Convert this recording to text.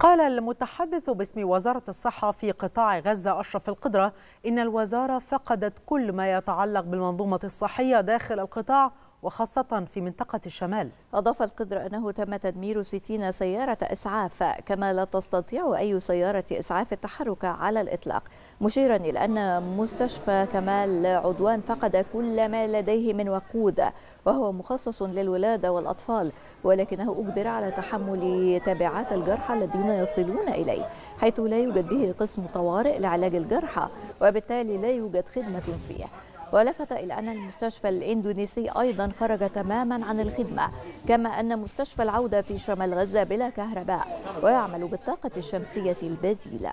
قال المتحدث باسم وزارة الصحة في قطاع غزة أشرف القدرة إن الوزارة فقدت كل ما يتعلق بالمنظومة الصحية داخل القطاع وخاصة في منطقة الشمال أضاف القدر أنه تم تدمير 60 سيارة إسعاف كما لا تستطيع أي سيارة إسعاف التحرك على الإطلاق مشيرا إلى أن مستشفى كمال عدوان فقد كل ما لديه من وقود وهو مخصص للولادة والأطفال ولكنه أجبر على تحمل تبعات الجرحى الذين يصلون إليه حيث لا يوجد به قسم طوارئ لعلاج الجرحى وبالتالي لا يوجد خدمة فيه ولفت إلى أن المستشفى الإندونيسي أيضا خرج تماما عن الخدمة كما أن مستشفى العودة في شمال غزة بلا كهرباء ويعمل بالطاقة الشمسية البديلة